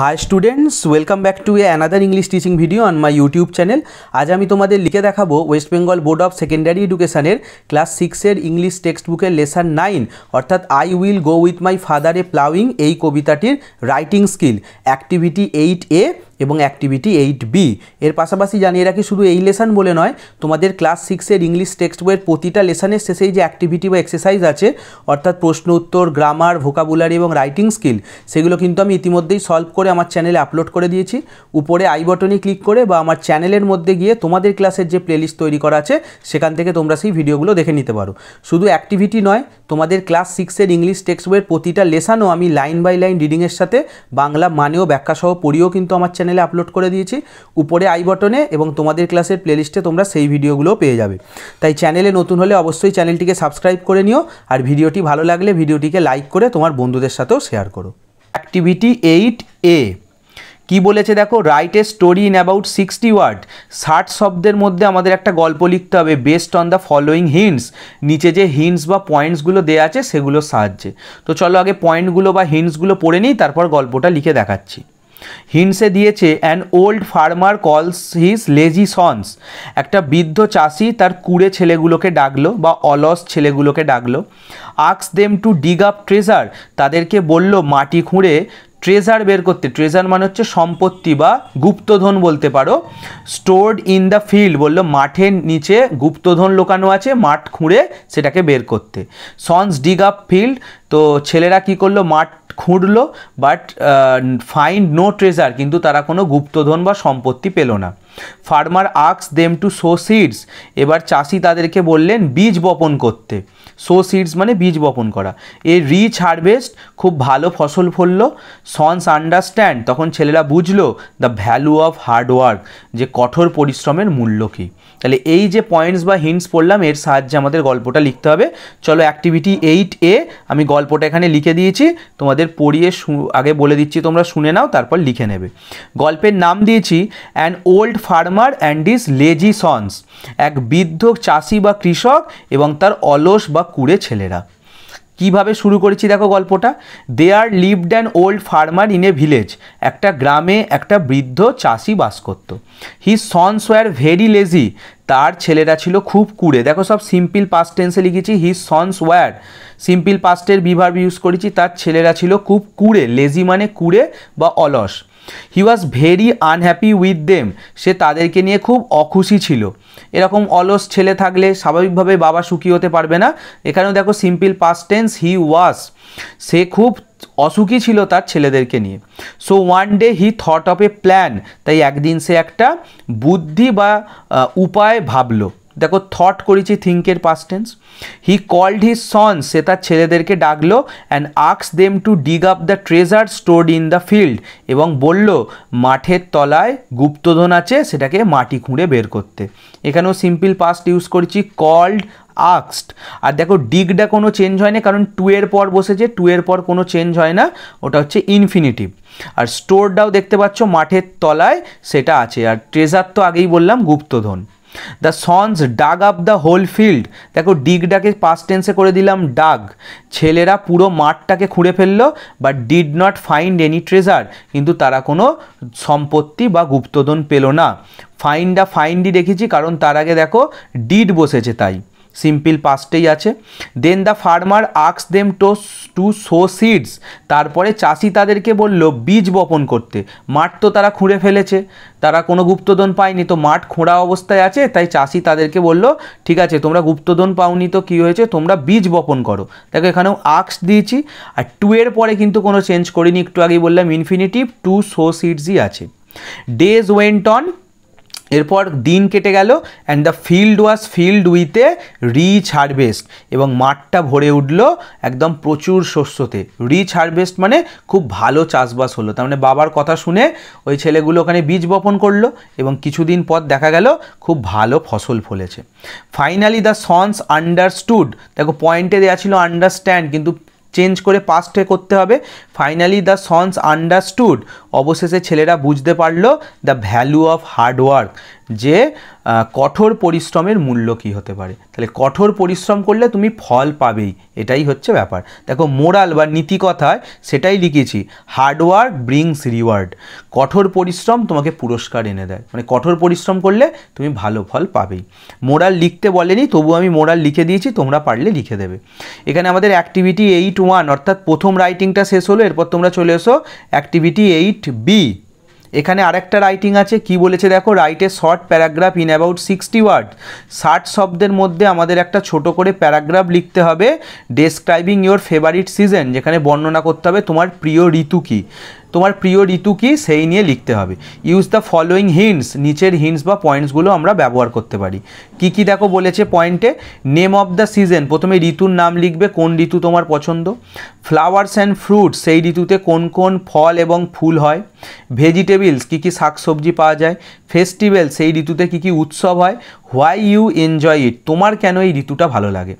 high students welcome back to a another English teaching video on my YouTube channel আজ আমি তোমাদের লিখে দেখাবো West Bengal board of secondary এডুকেশানের ক্লাস সিক্সের ইংলিশ টেক্সট বুকের লেসান নাইন অর্থাৎ I will go with my father a plowing এই কবিতাটির writing skill activity eight a এবং অ্যাক্টিভিটি এইট বি এর পাশাপাশি জানিয়ে রাখি শুধু এই লেসান বলে নয় তোমাদের ক্লাস সিক্সের ইংলিশ টেক্সট বইয়ের প্রতিটা লেসানের শেষেই যে অ্যাক্টিভিটি বা এক্সারসাইজ আছে অর্থাৎ প্রশ্ন উত্তর গ্রামার ভোকাবুলারি এবং রাইটিং স্কিল সেগুলো কিন্তু আমি ইতিমধ্যেই সলভ করে আমার চ্যানেলে আপলোড করে দিয়েছি উপরে আই বটনে ক্লিক করে বা আমার চ্যানেলের মধ্যে গিয়ে তোমাদের ক্লাসের যে প্লেলিস্ট তৈরি করা আছে সেখান থেকে তোমরা সেই ভিডিওগুলো দেখে নিতে পারো শুধু অ্যাক্টিভিটি নয় তোমাদের ক্লাস সিক্সের ইংলিশ টেক্সট বইয়ের প্রতিটা লেসানও আমি লাইন বাই লাইন রিডিংয়ের সাথে বাংলা মানেও ব্যাখ্যাসহ পড়িয়েও কিন্তু আমার চ্যানেলে আপলোড করে দিয়েছি উপরে আই বটনে এবং তোমাদের ক্লাসের প্লেলিস্টে তোমরা সেই ভিডিওগুলোও পেয়ে যাবে তাই চ্যানেলে নতুন হলে অবশ্যই চ্যানেলটিকে সাবস্ক্রাইব করে নিও আর ভিডিওটি ভালো লাগলে ভিডিওটিকে লাইক করে তোমার বন্ধুদের সাথেও শেয়ার করো অ্যাক্টিভিটি এইট এ কী বলেছে দেখো write a story in about sixty word ষাট শব্দের মধ্যে আমাদের একটা গল্প লিখতে হবে based on the following hints নিচে যে হিন্টস বা পয়েন্টসগুলো দেওয়া আছে সেগুলোর সাহায্যে তো চলো আগে পয়েন্টগুলো বা হিন্টসগুলো পড়ে নিই তারপর গল্পটা লিখে দেখাচ্ছি হিনসে দিয়েছে an old farmer calls his lazy sons একটা বৃদ্ধ চাষি তার কুড়ে ছেলেগুলোকে ডাকলো বা অলস ছেলেগুলোকে ডাকলো asks them to dig up treasure তাদেরকে বলল মাটি খুঁড়ে ট্রেজার বের করতে ট্রেজার মানে হচ্ছে সম্পত্তি বা গুপ্তধন বলতে পারো স্টোর্ড ইন দ্য ফিল্ড বললো মাঠের নিচে গুপ্তধন লোকানো আছে মাঠ খুঁড়ে সেটাকে বের করতে সন্স ডিগ আপ ফিল্ড তো ছেলেরা কি করলো মাঠ খুঁড়লো বাট ফাইন্ড নো ট্রেজার কিন্তু তারা কোনো গুপ্তধন বা সম্পত্তি পেল না farmer asks them to sow seeds এবার চাষি তাদেরকে বললেন বীজ বপন করতে সো সিডস মানে বীজ বপন করা এ রিচ হারভেস্ট খুব ভালো ফসল ফললো সন্স আন্ডারস্ট্যান্ড তখন ছেলেরা বুঝলো দ্য ভ্যালু অফ হার্ডওয়ার্ক যে কঠোর পরিশ্রমের মূল্য কী তাহলে এই যে পয়েন্টস বা হিন্টস পড়লাম এর সাহায্যে আমাদের গল্পটা লিখতে হবে চলো অ্যাক্টিভিটি এইট এ আমি গল্পটা এখানে লিখে দিয়েছি তোমাদের পড়িয়ে আগে বলে দিচ্ছি তোমরা শুনে নাও তারপর লিখে নেবে গল্পের নাম দিয়েছি an old farmer and his lazy sons এক বৃদ্ধ চাষি বা কৃষক এবং তার অলস বা কুড়ে ছেলেরা কিভাবে শুরু করেছি দেখো গল্পটা there lived an old farmer in a village একটা গ্রামে একটা বৃদ্ধ চাষি বাস করত his sons were very lazy তার ছেলেরা ছিল খুব কুড়ে দেখো সব সিম্পল পাস্ট টেন্সে লিখেছি হি সন্স ওয়ার সিম্পল পাস্টের বিভার ইউজ করেছি তার ছেলেরা ছিল খুব কুড়ে লেজি মানে কুড়ে বা অলস he was very unhappy with them সে তাদেরকে নিয়ে খুব অখুশি ছিল এরকম অলস ছেলে থাকলে স্বাভাবিকভাবে বাবা সুখী হতে পারবে না এখানেও দেখো simple past tense he was সে খুব অসুখী ছিল তার ছেলেদেরকে নিয়ে so one day he thought of a plan তাই একদিন সে একটা বুদ্ধি বা উপায় ভাবলো দেখো থট করেছি থিঙ্কের past tense he called his son সে তার ছেলেদেরকে ডাকলো and asks them to dig up the treasure stored in the field এবং বলল মাঠের তলায় গুপ্তধন আছে সেটাকে মাটি খুঁড়ে বের করতে এখানেও সিম্পল পাস্ট ইউজ করেছি কল্ড আক্সড আর দেখো ডিগটা কোনো চেঞ্জ হয় না কারণ টু এর পর বসেছে টু এর পর কোনো চেঞ্জ হয় না ওটা হচ্ছে ইনফিনিটিভ আর স্টোরটাও দেখতে পাচ্ছ মাঠের তলায় সেটা আছে আর ট্রেজার তো আগেই বললাম গুপ্তধন the sons dug up the whole field দেখো ডাকে পাস্ট টেন্সে করে দিলাম ডাগ ছেলেরা পুরো মাঠটাকে খুঁড়ে ফেললো but did not find any treasure কিন্তু তারা কোনো সম্পত্তি বা গুপ্তধন পেল না আ ফাইন্ডই দেখেছি কারণ তার আগে দেখো ডিড বসেছে তাই সিম্পল পাস্টেই আছে then the farmer asks them to to sow seeds তারপরে চাষি তাদেরকে বলল বীজ বপন করতে মাঠ তো তারা খুঁড়ে ফেলেছে তারা কোনো গুপ্তধন পায়নি তো মাঠ খোঁড়া অবস্থায় আছে তাই চাষি তাদেরকে বলল ঠিক আছে তোমরা গুপ্তধন পাওনি তো কী হয়েছে তোমরা বীজ বপন করো দেখো এখানেও আক্স দিয়েছি আর টু এর পরে কিন্তু কোনো চেঞ্জ করিনি একটু আগেই বললাম ইনফিনিটিভ টু সো সিডসই আছে ডেজ ওয়েন্ট অন এরপর দিন কেটে গেল and the field was filled with a rich harvest এবং মাঠটা ভরে উঠল একদম প্রচুর শস্যতে রিচ হারভেস্ট মানে খুব ভালো চাষবাস হলো তার মানে বাবার কথা শুনে ওই ছেলেগুলো ওখানে বীজ বপন করলো এবং কিছুদিন পর দেখা গেল খুব ভালো ফসল ফলেছে ফাইনালি দ্য সন্স আন্ডারস্টুড দেখো পয়েন্টে দেওয়া ছিল আন্ডারস্ট্যান্ড কিন্তু চেঞ্জ করে পাস্টে করতে হবে ফাইনালি দ্য সন্স আন্ডারস্টুড অবশেষে ছেলেরা বুঝতে পারলো দ্য ভ্যালু অফ হার্ডওয়ার্ক যে কঠোর পরিশ্রমের মূল্য কী হতে পারে তাহলে কঠোর পরিশ্রম করলে তুমি ফল পাবেই এটাই হচ্ছে ব্যাপার দেখো মোরাল বা নীতিকথায় সেটাই লিখেছি হার্ডওয়ার্ক ব্রিংস রিওয়ার্ড কঠোর পরিশ্রম তোমাকে পুরস্কার এনে দেয় মানে কঠোর পরিশ্রম করলে তুমি ভালো ফল পাবেই মোরাল লিখতে বলেনি তবু আমি মোরাল লিখে দিয়েছি তোমরা পারলে লিখে দেবে এখানে আমাদের অ্যাক্টিভিটি এইট ওয়ান অর্থাৎ প্রথম রাইটিংটা শেষ হলো এরপর তোমরা চলে এসো অ্যাক্টিভিটি এইট বি এখানে আরেকটা রাইটিং আছে কি বলেছে দেখো রাইটে short paragraph in about sixty word ষাট শব্দের মধ্যে আমাদের একটা ছোট করে প্যারাগ্রাফ লিখতে হবে ডেসক্রাইবিং ইওর ফেভারিট সিজন যেখানে বর্ণনা করতে হবে তোমার প্রিয় ঋতু কী তোমার প্রিয় ঋতু কী সেই নিয়ে লিখতে হবে ইউজ দ্য ফলোয়িং হিন্টস নিচের হিন্টস বা পয়েন্টসগুলো আমরা ব্যবহার করতে পারি কি কি দেখো বলেছে পয়েন্টে নেম অফ দ্য সিজন প্রথমে ঋতুর নাম লিখবে কোন ঋতু তোমার পছন্দ ফ্লাওয়ার্স অ্যান্ড ফ্রুট সেই ঋতুতে কোন কোন ফল এবং ফুল হয় ভেজিটেবলস কী কী শাকসবজি পাওয়া যায় ফেস্টিভ্যাল সেই ঋতুতে কী কী উৎসব হয় হোয়াই ইউ এনজয় ইট তোমার কেন এই ঋতুটা ভালো লাগে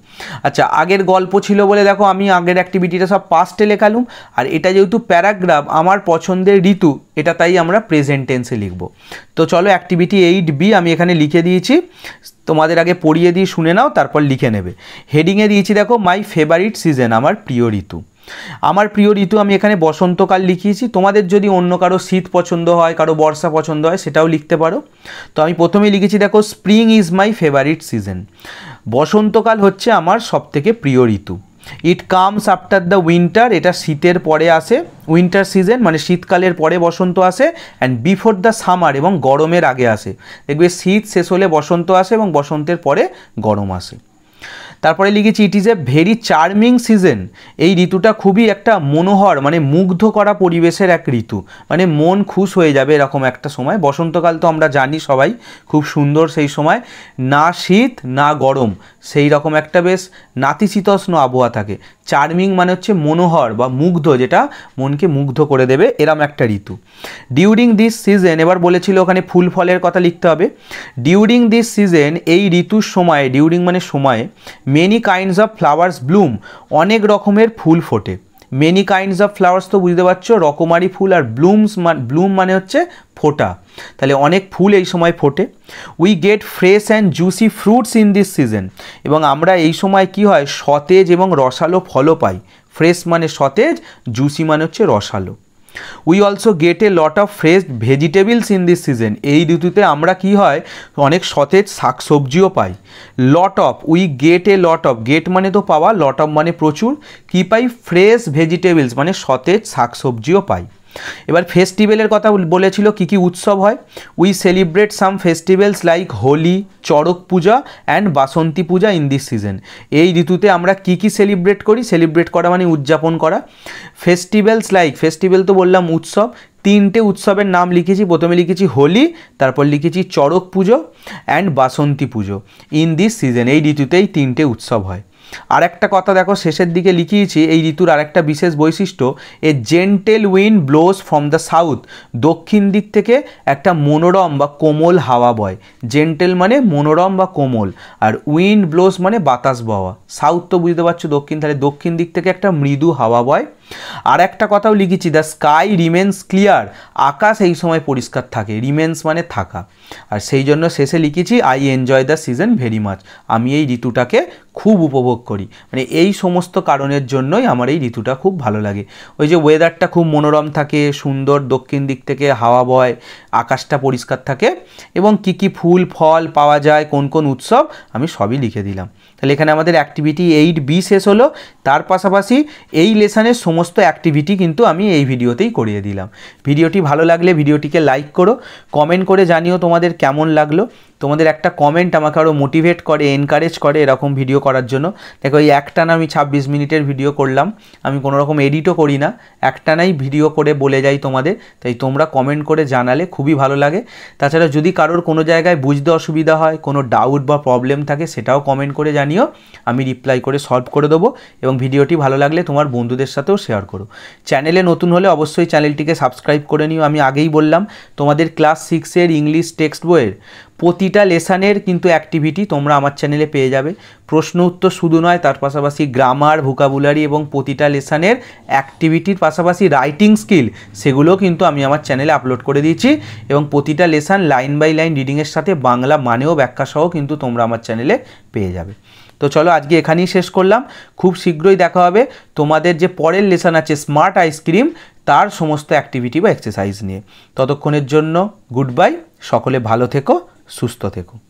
আচ্ছা আগের গল্প ছিল বলে দেখো আমি আগের অ্যাক্টিভিটিটা সব পাস্টে লেখালুম আর এটা যেহেতু প্যারাগ্রাফ আমার পছন্দের ঋতু এটা তাই আমরা প্রেজেন্ট টেন্সে লিখব তো চলো অ্যাক্টিভিটি এইট বি আমি এখানে লিখে দিয়েছি তোমাদের আগে পড়িয়ে দিয়ে শুনে নাও তারপর লিখে নেবে হেডিংয়ে দিয়েছি দেখো মাই ফেভারিট সিজন আমার প্রিয় ঋতু আমার প্রিয় ঋতু আমি এখানে বসন্তকাল লিখিয়েছি তোমাদের যদি অন্য কারো শীত পছন্দ হয় কারো বর্ষা পছন্দ হয় সেটাও লিখতে পারো তো আমি প্রথমে লিখেছি দেখো spring is my favourite season বসন্তকাল হচ্ছে আমার সবথেকে প্রিয় ঋতু it comes after the winter এটা শীতের পরে আসে উইন্টার সিজন মানে শীতকালের পরে বসন্ত আসে অ্যান্ড বিফোর দ্য সামার এবং গরমের আগে আসে দেখবে শীত শেষ হলে বসন্ত আসে এবং বসন্তের পরে গরম আসে তারপরে লিখেছি it is a very charming season এই ঋতুটা খুবই একটা মনোহর মানে মুগ্ধ করা পরিবেশের এক ঋতু মানে মন খুশ হয়ে যাবে এরকম একটা সময় বসন্তকাল তো আমরা জানি সবাই খুব সুন্দর সেই সময় না শীত না গরম সেই রকম একটা বেশ নাতিশীতোষ্ণ আবহাওয়া থাকে চার্মিং মানে হচ্ছে মনোহর বা মুগ্ধ যেটা মনকে মুগ্ধ করে দেবে এরম একটা ঋতু ডিউরিং দিস সিজন এবার বলেছিল ওখানে ফুল ফলের কথা লিখতে হবে ডিউরিং দিস সিজন এই ঋতুর সময়ে ডিউরিং মানে সময়ে many kinds of flowers bloom অনেক রকমের ফুল ফোটে মেনি কাইন্ডস অফ ফ্লাওয়ার্স তো বুঝতে পারছো রকমারি ফুল আর ব্লুমস ব্লুম মানে হচ্ছে ফোটা তাহলে অনেক ফুল এই সময় ফোটে we get fresh and juicy fruits in this season এবং আমরা এই সময় কি হয় সতেজ এবং রসালো ফলও পাই ফ্রেশ মানে সতেজ জুসি মানে হচ্ছে রসালো we also get a lot of fresh vegetables in this season এই ঋতুতে আমরা কি হয় অনেক সতেজ শাকসবজিও পাই lot of we get a lot of get মানে তো পাওয়া লট অফ মানে প্রচুর কি পাই ফ্রেশ ভেজিটেবলস মানে সতেজ শাকসবজিও পাই এবার ফেস্টিভ্যালের কথা বলেছিল কি কি উৎসব হয় we celebrate some festivals like Holi Charak puja and Basanti puja in this season এই ঋতুতে আমরা কি কি সেলিব্রেট করি সেলিব্রেট করা মানে উদযাপন করা ফেস্টিভ্যালস লাইক ফেস্টিভ্যাল তো বললাম উৎসব তিনটে উৎসবের নাম লিখেছি প্রথমে লিখেছি হোলি তারপর লিখেছি চড়ক পুজো অ্যান্ড বাসন্তী পুজো ইন দিস সিজন এই ঋতুতেই তিনটে উৎসব হয় আর একটা কথা দেখো শেষের দিকে লিখিয়েছি এই ঋতুর আরেকটা বিশেষ বৈশিষ্ট্য a gentle wind blows from the south দক্ষিণ দিক থেকে একটা মনোরম বা কোমল হাওয়া বয় জেন্টেল মানে মনোরম বা কোমল আর উইন্ড ব্লোজ মানে বাতাস বওয়া সাউথ তো বুঝতে পারছো দক্ষিণ তাহলে দক্ষিণ দিক থেকে একটা মৃদু হাওয়া বয় আর একটা কথাও লিখেছি দ্য স্কাই রিমেন্স ক্লিয়ার আকাশ এই সময় পরিষ্কার থাকে রিমেন্স মানে থাকা আর সেই জন্য শেষে লিখেছি I enjoy the season very much আমি এই ঋতুটাকে খুব উপভোগ করি মানে এই সমস্ত কারণের জন্যই আমার এই ঋতুটা খুব ভালো লাগে ওই যে ওয়েদারটা খুব মনোরম থাকে সুন্দর দক্ষিণ দিক থেকে হাওয়া বয় আকাশটা পরিষ্কার থাকে এবং কি কি ফুল ফল পাওয়া যায় কোন কোন উৎসব আমি সবই লিখে দিলাম তাহলে এখানে আমাদের অ্যাক্টিভিটি এইট বি শেষ হলো তার পাশাপাশি এই লেসানের সময় সমস্ত অ্যাক্টিভিটি কিন্তু আমি এই ভিডিওতেই করিয়ে দিলাম ভিডিওটি ভালো লাগলে ভিডিওটিকে লাইক করো কমেন্ট করে জানিও তোমাদের কেমন লাগলো তোমাদের একটা কমেন্ট আমাকে আরও মোটিভেট করে এনকারেজ করে এরকম ভিডিও করার জন্য দেখো এই একটানা আমি ছাব্বিশ মিনিটের ভিডিও করলাম আমি কোনো রকম এডিটও করি না একটানাই ভিডিও করে বলে যাই তোমাদের তাই তোমরা কমেন্ট করে জানালে খুবই ভালো লাগে তাছাড়া যদি কারোর কোনো জায়গায় বুঝতে অসুবিধা হয় কোনো ডাউট বা প্রবলেম থাকে সেটাও কমেন্ট করে জানিও আমি রিপ্লাই করে সলভ করে দেবো এবং ভিডিওটি ভালো লাগলে তোমার বন্ধুদের সাথেও শেয়ার করো চ্যানেলে নতুন হলে অবশ্যই চ্যানেলটিকে সাবস্ক্রাইব করে নিও আমি আগেই বললাম তোমাদের ক্লাস সিক্সের ইংলিশ টেক্সট বইয়ের প্রতিটা লেসানের কিন্তু অ্যাক্টিভিটি তোমরা আমার চ্যানেলে পেয়ে যাবে প্রশ্ন উত্তর শুধু নয় তার পাশাপাশি গ্রামার ভোকাবুলারি এবং প্রতিটা লেসানের অ্যাক্টিভিটির পাশাপাশি রাইটিং স্কিল সেগুলো কিন্তু আমি আমার চ্যানেলে আপলোড করে দিয়েছি এবং প্রতিটা লেসান লাইন বাই লাইন রিডিংয়ের সাথে বাংলা মানেও ব্যাখ্যাসহ কিন্তু তোমরা আমার চ্যানেলে পেয়ে যাবে তো চলো আজকে এখানেই শেষ করলাম খুব শীঘ্রই দেখা হবে তোমাদের যে পরের লেসান আছে স্মার্ট আইসক্রিম তার সমস্ত অ্যাক্টিভিটি বা এক্সারসাইজ নিয়ে ততক্ষণের জন্য গুড বাই সকলে ভালো থেকো Susto